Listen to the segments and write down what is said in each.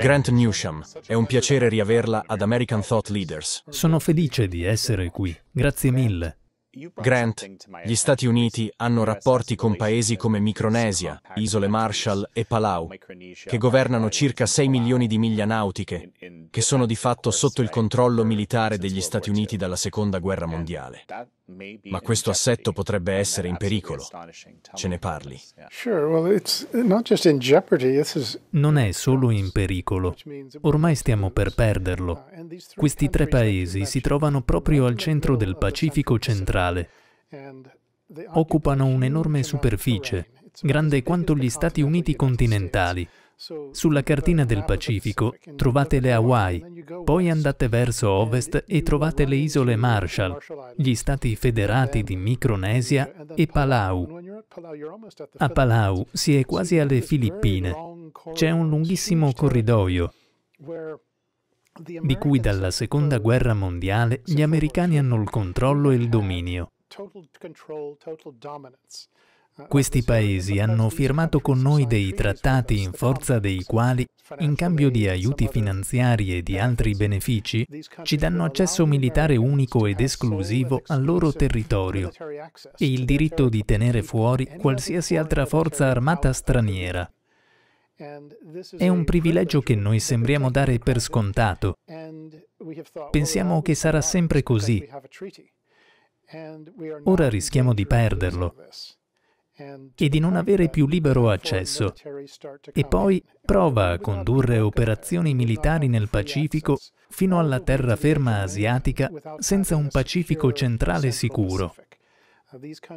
Grant Newsham, è un piacere riaverla ad American Thought Leaders. Sono felice di essere qui, grazie mille. Grant, gli Stati Uniti hanno rapporti con paesi come Micronesia, Isole Marshall e Palau, che governano circa 6 milioni di miglia nautiche, che sono di fatto sotto il controllo militare degli Stati Uniti dalla Seconda Guerra Mondiale ma questo assetto potrebbe essere in pericolo. Ce ne parli. Non è solo in pericolo. Ormai stiamo per perderlo. Uh, Questi tre paesi si trovano proprio al centro del Pacifico centrale. Occupano un'enorme superficie, grande quanto gli Stati Uniti continentali. Sulla cartina del Pacifico trovate le Hawaii, poi andate verso ovest e trovate le isole Marshall, gli stati federati di Micronesia e Palau. A Palau si è quasi alle Filippine. C'è un lunghissimo corridoio di cui dalla seconda guerra mondiale gli americani hanno il controllo e il dominio. Questi paesi hanno firmato con noi dei trattati in forza dei quali, in cambio di aiuti finanziari e di altri benefici, ci danno accesso militare unico ed esclusivo al loro territorio e il diritto di tenere fuori qualsiasi altra forza armata straniera. È un privilegio che noi sembriamo dare per scontato. Pensiamo che sarà sempre così. Ora rischiamo di perderlo e di non avere più libero accesso. E poi prova a condurre operazioni militari nel Pacifico fino alla terraferma asiatica senza un Pacifico centrale sicuro.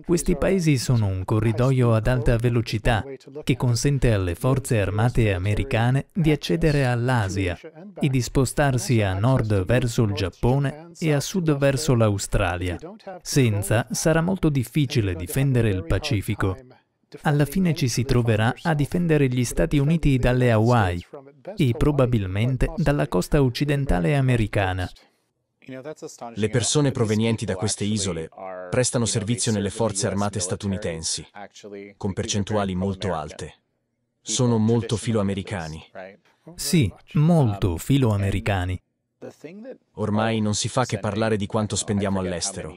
Questi paesi sono un corridoio ad alta velocità che consente alle forze armate americane di accedere all'Asia e di spostarsi a nord verso il Giappone e a sud verso l'Australia. Senza sarà molto difficile difendere il Pacifico. Alla fine ci si troverà a difendere gli Stati Uniti dalle Hawaii e probabilmente dalla costa occidentale americana le persone provenienti da queste isole prestano servizio nelle forze armate statunitensi, con percentuali molto alte. Sono molto filoamericani. Sì, molto um, filoamericani. Ormai non si fa che parlare di quanto spendiamo all'estero.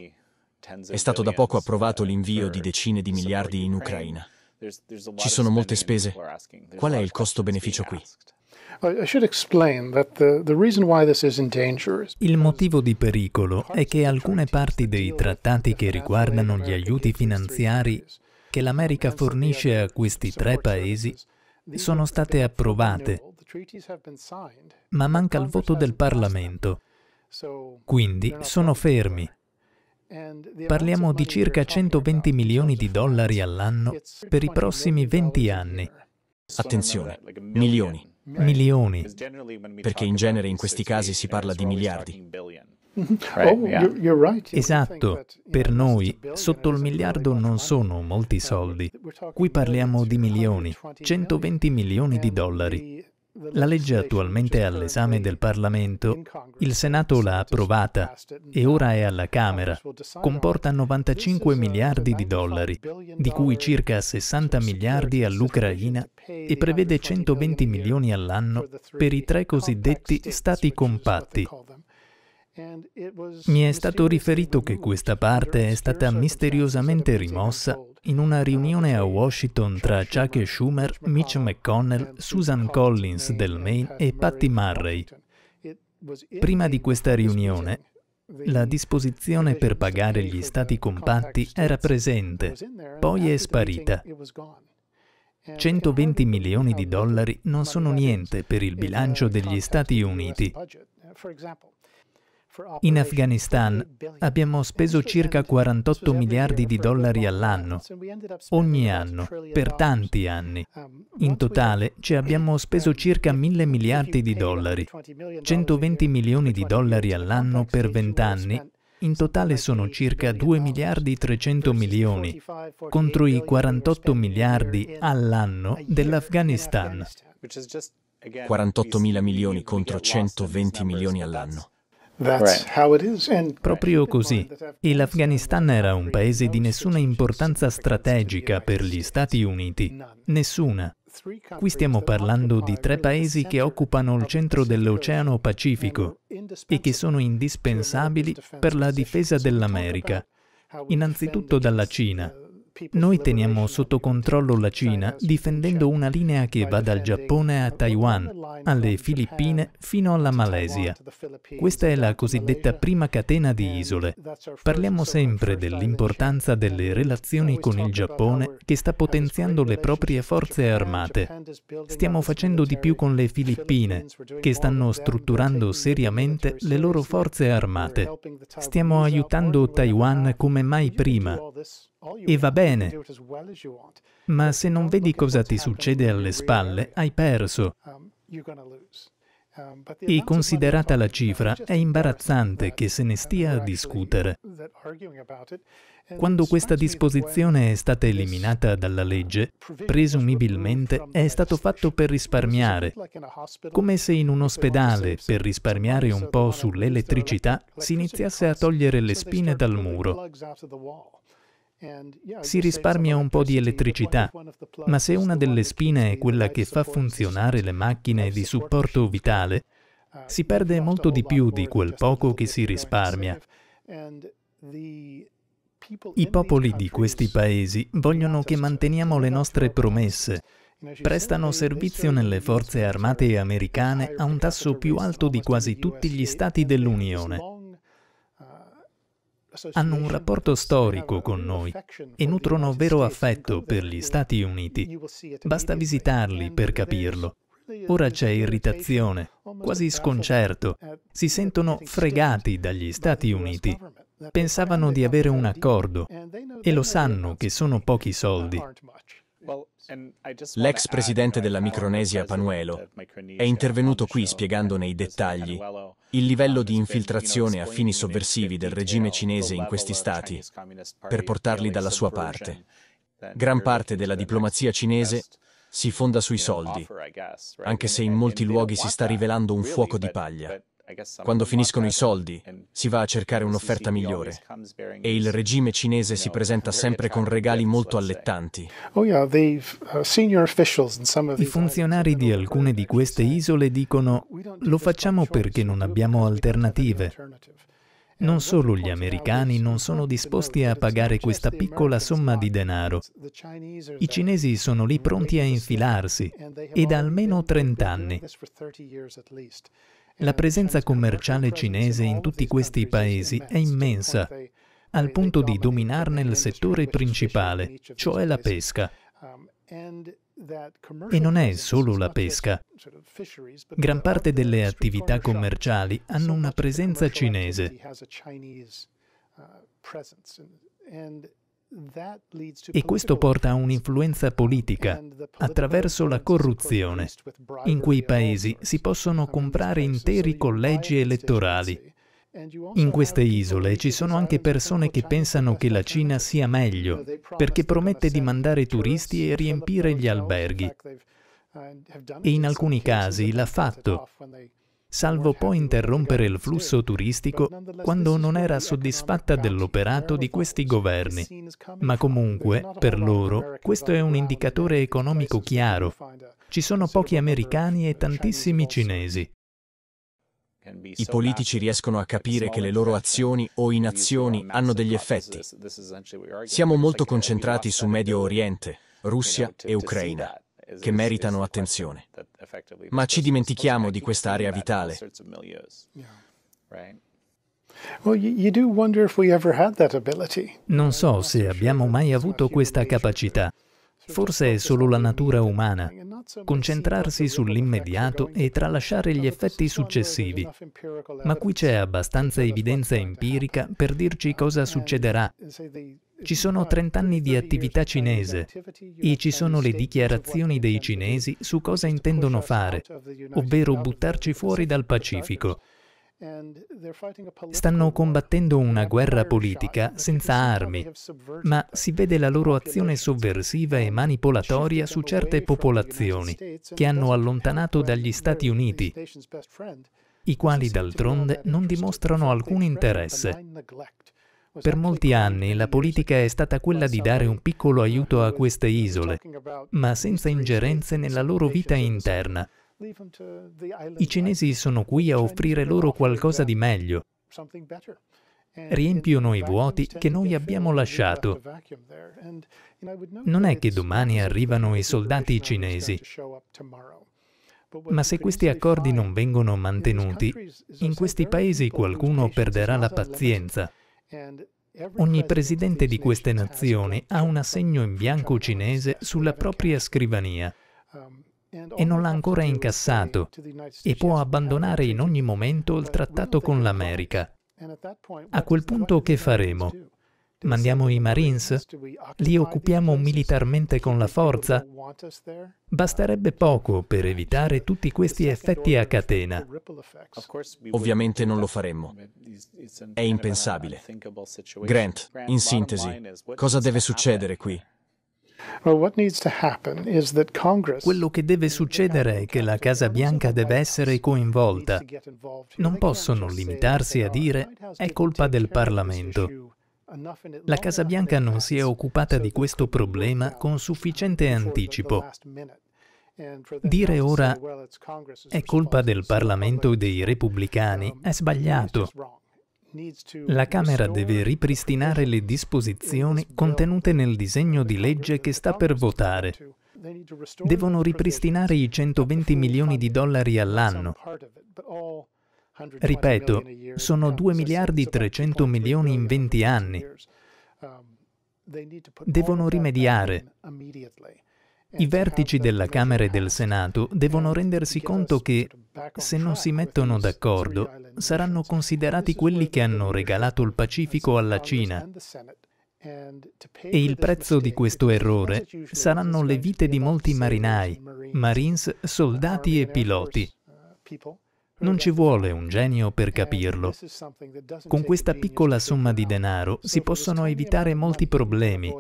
È stato da poco approvato uh, l'invio di decine di miliardi in Ucraina. Ci sono molte spese. Qual è il costo-beneficio qui? Il motivo di pericolo è che alcune parti dei trattati che riguardano gli aiuti finanziari che l'America fornisce a questi tre paesi sono state approvate, ma manca il voto del Parlamento. Quindi sono fermi. Parliamo di circa 120 milioni di dollari all'anno per i prossimi 20 anni. Attenzione, milioni milioni, perché in genere in questi casi si parla di miliardi. Oh, esatto, per noi sotto il miliardo non sono molti soldi. Qui parliamo di milioni, 120 milioni di dollari. La legge attualmente è all'esame del Parlamento, il Senato l'ha approvata e ora è alla Camera. Comporta 95 miliardi di dollari, di cui circa 60 miliardi all'Ucraina e prevede 120 milioni all'anno per i tre cosiddetti stati compatti, mi è stato riferito che questa parte è stata misteriosamente rimossa in una riunione a Washington tra Chuck Schumer, Mitch McConnell, Susan Collins del Maine e Patty Murray. Prima di questa riunione, la disposizione per pagare gli stati compatti era presente, poi è sparita. 120 milioni di dollari non sono niente per il bilancio degli Stati Uniti. In Afghanistan abbiamo speso circa 48 um, miliardi di dollari all'anno, ogni anno, per tanti anni. In totale ci abbiamo speso circa 1000 miliardi di dollari, 120 milioni di dollari all'anno per 20 anni. In totale sono circa 2 miliardi 300 milioni contro i 48 miliardi all'anno dell'Afghanistan. 48 mila milioni contro 120 milioni all'anno. Proprio così. E l'Afghanistan era un paese di nessuna importanza strategica per gli Stati Uniti. Nessuna. Qui stiamo parlando di tre paesi che occupano il centro dell'Oceano Pacifico e che sono indispensabili per la difesa dell'America, innanzitutto dalla Cina, noi teniamo sotto controllo la Cina difendendo una linea che va dal Giappone a Taiwan, alle Filippine fino alla Malesia. Questa è la cosiddetta prima catena di isole. Parliamo sempre dell'importanza delle relazioni con il Giappone che sta potenziando le proprie forze armate. Stiamo facendo di più con le Filippine, che stanno strutturando seriamente le loro forze armate. Stiamo aiutando Taiwan come mai prima. E va bene bene, ma se non vedi cosa ti succede alle spalle, hai perso. Um, um, e considerata la cifra, è imbarazzante che se ne stia a discutere. Quando questa disposizione è stata eliminata dalla legge, presumibilmente è stato fatto per risparmiare, come se in un ospedale, per risparmiare un po' sull'elettricità, si iniziasse a togliere le spine dal muro. Si risparmia un po' di elettricità, ma se una delle spine è quella che fa funzionare le macchine di supporto vitale, uh, si perde molto di più di quel poco che si risparmia. I popoli di questi paesi vogliono che manteniamo le nostre promesse. Prestano servizio nelle forze armate americane a un tasso più alto di quasi tutti gli stati dell'Unione hanno un rapporto storico con noi e nutrono vero affetto per gli Stati Uniti. Basta visitarli per capirlo. Ora c'è irritazione, quasi sconcerto. Si sentono fregati dagli Stati Uniti. Pensavano di avere un accordo e lo sanno che sono pochi soldi. L'ex presidente della Micronesia Panuelo è intervenuto qui spiegando nei dettagli il livello di infiltrazione a fini sovversivi del regime cinese in questi stati per portarli dalla sua parte. Gran parte della diplomazia cinese si fonda sui soldi, anche se in molti luoghi si sta rivelando un fuoco di paglia. Quando finiscono i soldi, si va a cercare un'offerta migliore e il regime cinese si presenta sempre con regali molto allettanti. Oh, uh, I funzionari di alcune di queste isole dicono lo facciamo perché non abbiamo alternative. Non solo gli americani non sono disposti a pagare questa piccola somma di denaro. I cinesi sono lì pronti a infilarsi, e da almeno 30 anni. La presenza commerciale cinese in tutti questi paesi è immensa, al punto di dominarne il settore principale, cioè la pesca. E non è solo la pesca. Gran parte delle attività commerciali hanno una presenza cinese. E questo porta a un'influenza politica attraverso la corruzione. In quei paesi si possono comprare interi collegi elettorali. In queste isole ci sono anche persone che pensano che la Cina sia meglio perché promette di mandare turisti e riempire gli alberghi. Uh, e in alcuni casi l'ha fatto salvo poi interrompere il flusso turistico quando non era soddisfatta dell'operato di questi governi. Ma comunque, per loro, questo è un indicatore economico chiaro. Ci sono pochi americani e tantissimi cinesi. I politici riescono a capire che le loro azioni o inazioni hanno degli effetti. Siamo molto concentrati su Medio Oriente, Russia e Ucraina che meritano attenzione. Ma ci dimentichiamo di quest'area vitale. Non so se abbiamo mai avuto questa capacità. Forse è solo la natura umana, concentrarsi sull'immediato e tralasciare gli effetti successivi. Ma qui c'è abbastanza evidenza empirica per dirci cosa succederà ci sono 30 anni di attività cinese e ci sono le dichiarazioni dei cinesi su cosa intendono fare, ovvero buttarci fuori dal Pacifico. Stanno combattendo una guerra politica senza armi, ma si vede la loro azione sovversiva e manipolatoria su certe popolazioni che hanno allontanato dagli Stati Uniti, i quali d'altronde non dimostrano alcun interesse. Per molti anni la politica è stata quella di dare un piccolo aiuto a queste isole, ma senza ingerenze nella loro vita interna. I cinesi sono qui a offrire loro qualcosa di meglio. Riempiono i vuoti che noi abbiamo lasciato. Non è che domani arrivano i soldati cinesi. Ma se questi accordi non vengono mantenuti, in questi paesi qualcuno perderà la pazienza Ogni presidente di queste nazioni ha un assegno in bianco cinese sulla propria scrivania um, e non l'ha ancora incassato e può abbandonare in ogni momento il trattato con l'America. A quel punto che faremo? mandiamo i Marines, li occupiamo militarmente con la forza. Basterebbe poco per evitare tutti questi effetti a catena. Ovviamente non lo faremmo. È impensabile. Grant, in sintesi, cosa deve succedere qui? Quello che deve succedere è che la Casa Bianca deve essere coinvolta. Non possono limitarsi a dire è colpa del Parlamento. La Casa Bianca non si è occupata di questo problema con sufficiente anticipo. Dire ora è colpa del Parlamento e dei repubblicani è sbagliato. La Camera deve ripristinare le disposizioni contenute nel disegno di legge che sta per votare. Devono ripristinare i 120 milioni di dollari all'anno, Ripeto, sono 2 miliardi e 300 milioni in 20 anni. Devono rimediare. I vertici della Camera e del Senato devono rendersi conto che, se non si mettono d'accordo, saranno considerati quelli che hanno regalato il Pacifico alla Cina. E il prezzo di questo errore saranno le vite di molti marinai, marines, soldati e piloti. Non ci vuole un genio per capirlo. Con questa piccola somma di denaro si possono evitare molti problemi.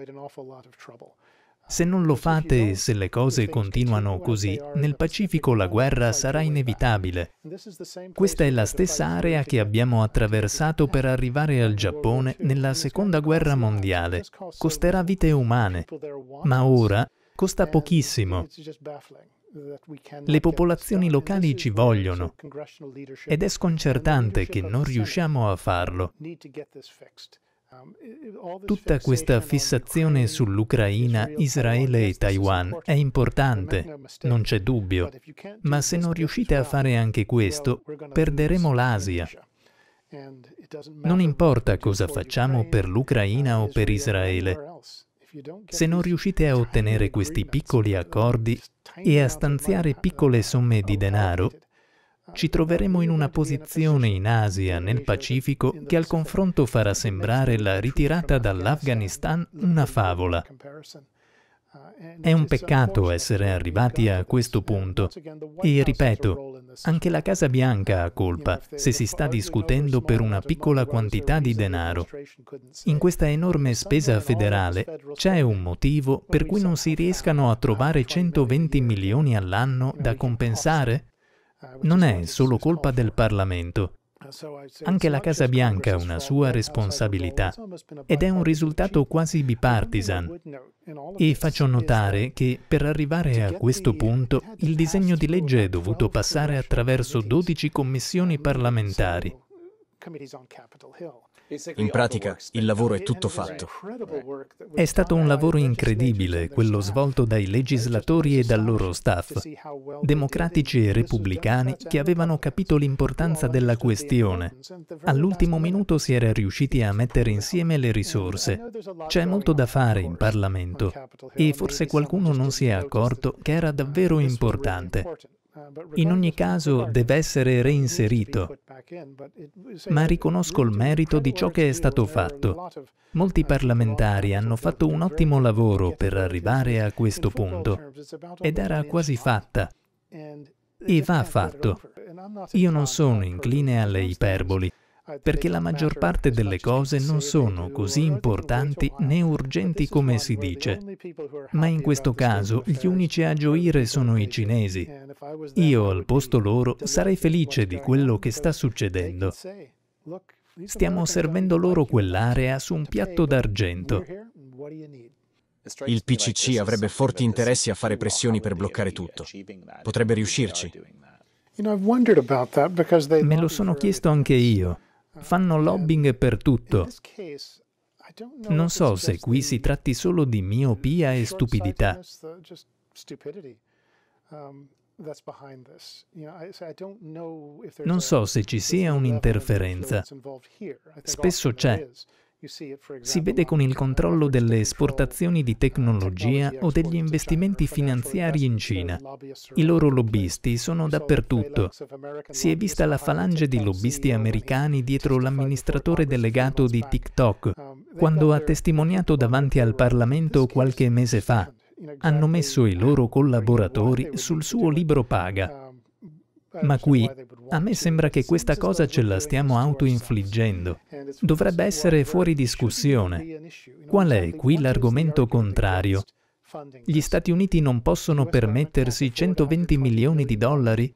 Se non lo fate e se le cose continuano così, nel Pacifico la guerra sarà inevitabile. Questa è la stessa area che abbiamo attraversato per arrivare al Giappone nella Seconda Guerra Mondiale. Costerà vite umane, ma ora costa pochissimo. Le popolazioni locali ci vogliono ed è sconcertante che non riusciamo a farlo. Um, Tutta questa fissazione sull'Ucraina, Israele e Taiwan è importante, non c'è dubbio, ma se non riuscite a fare anche questo, perderemo l'Asia. Non importa cosa facciamo per l'Ucraina o per Israele, se non riuscite a ottenere questi piccoli accordi e a stanziare piccole somme di denaro, uh, ci troveremo in una posizione in Asia, nel Pacifico, che al confronto farà sembrare la ritirata dall'Afghanistan una favola. È un peccato essere arrivati a questo punto. E ripeto, anche la Casa Bianca ha colpa se si sta discutendo per una piccola quantità di denaro. In questa enorme spesa federale c'è un motivo per cui non si riescano a trovare 120 milioni all'anno da compensare? Uh, non è solo colpa del Parlamento, anche la Casa Bianca ha una sua responsabilità ed è un risultato quasi bipartisan. E faccio notare che per arrivare a questo punto il disegno di legge è dovuto passare attraverso 12 commissioni parlamentari in pratica il lavoro è tutto fatto. È stato un lavoro incredibile quello svolto dai legislatori e dal loro staff, democratici e repubblicani che avevano capito l'importanza della questione. All'ultimo minuto si era riusciti a mettere insieme le risorse. C'è molto da fare in Parlamento e forse qualcuno non si è accorto che era davvero importante. In ogni caso deve essere reinserito, ma riconosco il merito di ciò che è stato fatto. Molti parlamentari hanno fatto un ottimo lavoro per arrivare a questo punto ed era quasi fatta e va fatto. Io non sono incline alle iperboli perché la maggior parte delle cose non sono così importanti né urgenti come si dice. Ma in questo caso gli unici a gioire sono i cinesi. Io al posto loro sarei felice di quello che sta succedendo. Stiamo servendo loro quell'area su un piatto d'argento. Il PCC avrebbe forti interessi a fare pressioni per bloccare tutto. Potrebbe riuscirci. Me lo sono chiesto anche io fanno lobbying per tutto. Non so se qui si tratti solo di miopia e stupidità. Um, non so se ci sia un'interferenza. Spesso c'è, si vede con il controllo delle esportazioni di tecnologia o degli investimenti finanziari in Cina. I loro lobbisti sono dappertutto. Si è vista la falange di lobbisti americani dietro l'amministratore delegato di TikTok, um, quando ha testimoniato davanti al Parlamento qualche mese fa. Hanno messo i loro collaboratori sul suo libro paga uh, ma qui a me sembra che questa cosa ce la stiamo autoinfliggendo. Eh, Dovrebbe essere fuori discussione. Qual è qui l'argomento contrario? Gli Stati Uniti non possono permettersi 120 ah, milioni di dollari?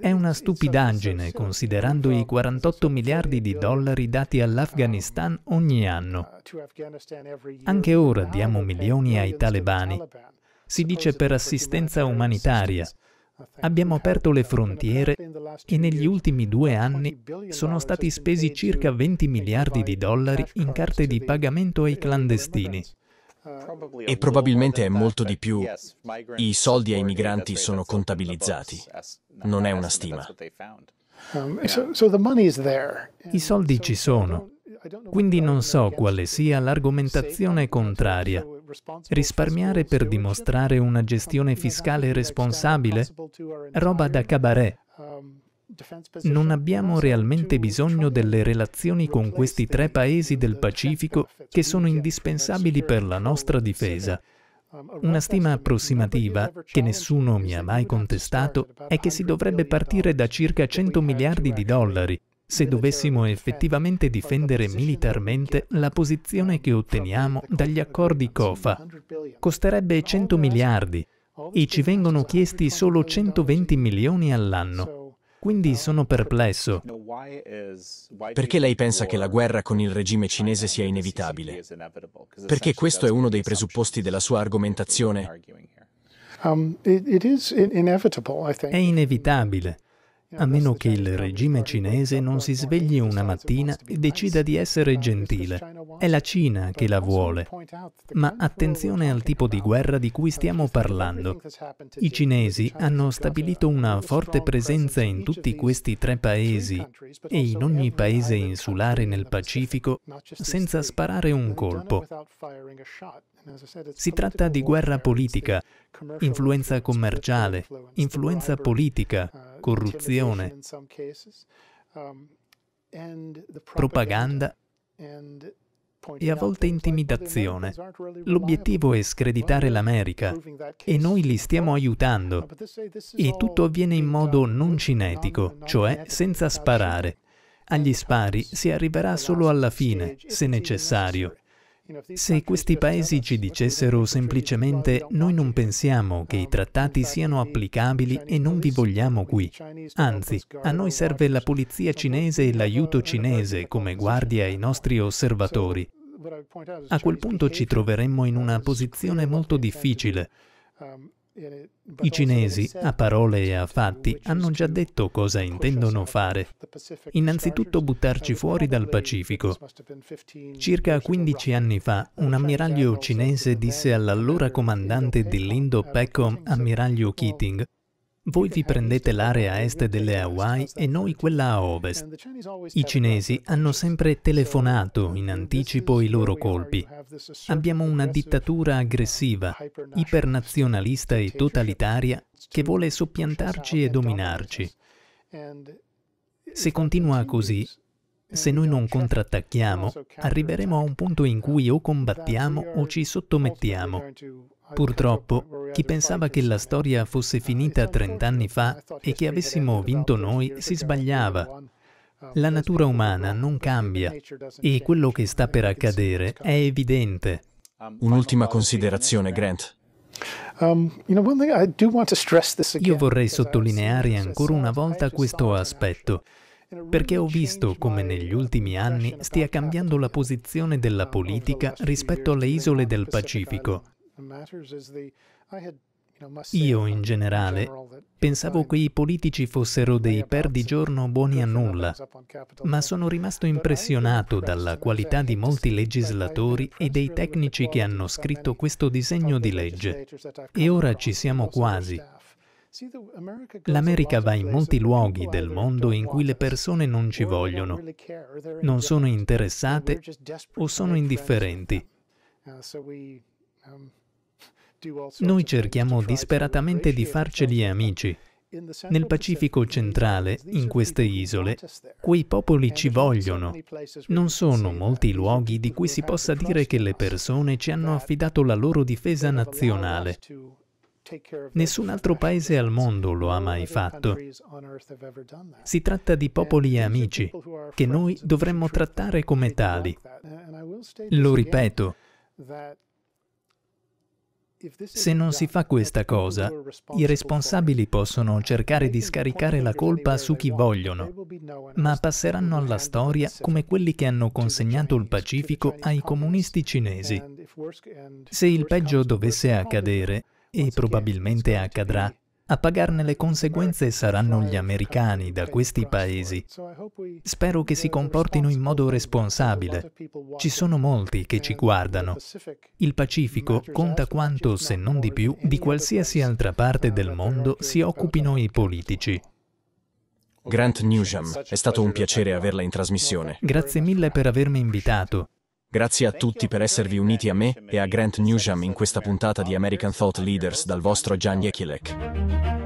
È una stupidaggine considerando i 48 miliardi di dollari dati all'Afghanistan um, ogni anno. Uh, anche ora diamo milioni ai talebani. Si dice per assistenza umanitaria, Abbiamo aperto le frontiere e negli ultimi due anni sono stati spesi circa 20 miliardi di dollari in carte di pagamento ai clandestini. E probabilmente è molto di più. I soldi ai migranti sono contabilizzati. Non è una stima. Um, I soldi ci sono. Quindi non so quale sia l'argomentazione contraria. Risparmiare per dimostrare una gestione fiscale responsabile? Roba da cabaret. Non abbiamo realmente bisogno delle relazioni con questi tre paesi del Pacifico che sono indispensabili per la nostra difesa. Una stima approssimativa, che nessuno mi ha mai contestato, è che si dovrebbe partire da circa 100 miliardi di dollari, se dovessimo effettivamente difendere militarmente la posizione che otteniamo ecco, dagli accordi COFA. Costerebbe 100 miliardi e ci vengono chiesti solo 120 milioni all'anno. Quindi um, sono perplesso. Perché lei pensa che la guerra con il regime cinese sia inevitabile? Perché questo è uno dei presupposti della sua argomentazione. Um, è inevitabile a meno che il regime cinese non si svegli una mattina e decida di essere gentile. È la Cina che la vuole. Ma attenzione al tipo di guerra di cui stiamo parlando. I cinesi hanno stabilito una forte presenza in tutti questi tre paesi e in ogni paese insulare nel Pacifico senza sparare un colpo. Si tratta di guerra politica, influenza commerciale, influenza politica, corruzione, um, propaganda e a volte intimidazione. L'obiettivo è screditare l'America e noi li stiamo aiutando. Uh, e tutto avviene in modo non cinetico, cioè senza sparare. Agli spari si arriverà solo alla fine, se necessario. Se questi paesi ci dicessero semplicemente noi non pensiamo che i trattati siano applicabili e non vi vogliamo qui, anzi a noi serve la polizia cinese e l'aiuto cinese come guardia ai nostri osservatori, a quel punto ci troveremmo in una posizione molto difficile i cinesi, a parole e a fatti, hanno già detto cosa intendono fare. Innanzitutto buttarci fuori dal Pacifico. Circa 15 anni fa, un ammiraglio cinese disse all'allora comandante dell'Indo-PECOM, ammiraglio Keating, voi vi prendete l'area est delle Hawaii e noi quella a ovest. I cinesi hanno sempre telefonato in anticipo i loro colpi. Abbiamo una dittatura aggressiva, ipernazionalista e totalitaria che vuole soppiantarci e dominarci. Se continua così, se noi non contrattacchiamo, arriveremo a un punto in cui o combattiamo o ci sottomettiamo. Purtroppo, chi pensava che la storia fosse finita 30 anni fa e che avessimo vinto noi si sbagliava. La natura umana non cambia e quello che sta per accadere è evidente. Un'ultima considerazione, Grant. Um, Io vorrei sottolineare ancora una volta questo aspetto perché ho visto come negli ultimi anni stia cambiando la posizione della politica rispetto alle isole del Pacifico. Io in generale pensavo che i politici fossero dei perdigiorno buoni a nulla, ma sono rimasto impressionato dalla qualità di molti legislatori e dei tecnici che hanno scritto questo disegno di legge. E ora ci siamo quasi, L'America va in molti luoghi del mondo in cui le persone non ci vogliono, non sono interessate o sono indifferenti. Noi cerchiamo disperatamente di farceli amici. Nel Pacifico centrale, in queste isole, quei popoli ci vogliono. Non sono molti luoghi di cui si possa dire che le persone ci hanno affidato la loro difesa nazionale. Nessun altro paese al mondo lo ha mai fatto. Si tratta di popoli amici che noi dovremmo trattare come tali. Lo ripeto, se non si fa questa cosa, i responsabili possono cercare di scaricare la colpa su chi vogliono, ma passeranno alla storia come quelli che hanno consegnato il Pacifico ai comunisti cinesi. Se il peggio dovesse accadere, e probabilmente accadrà. A pagarne le conseguenze saranno gli americani da questi paesi. Spero che si comportino in modo responsabile. Ci sono molti che ci guardano. Il Pacifico conta quanto, se non di più, di qualsiasi altra parte del mondo si occupino i politici. Grant Newsham, è stato un piacere averla in trasmissione. Grazie mille per avermi invitato. Grazie a tutti per esservi uniti a me e a Grant Newsham in questa puntata di American Thought Leaders dal vostro Gian Jekielek.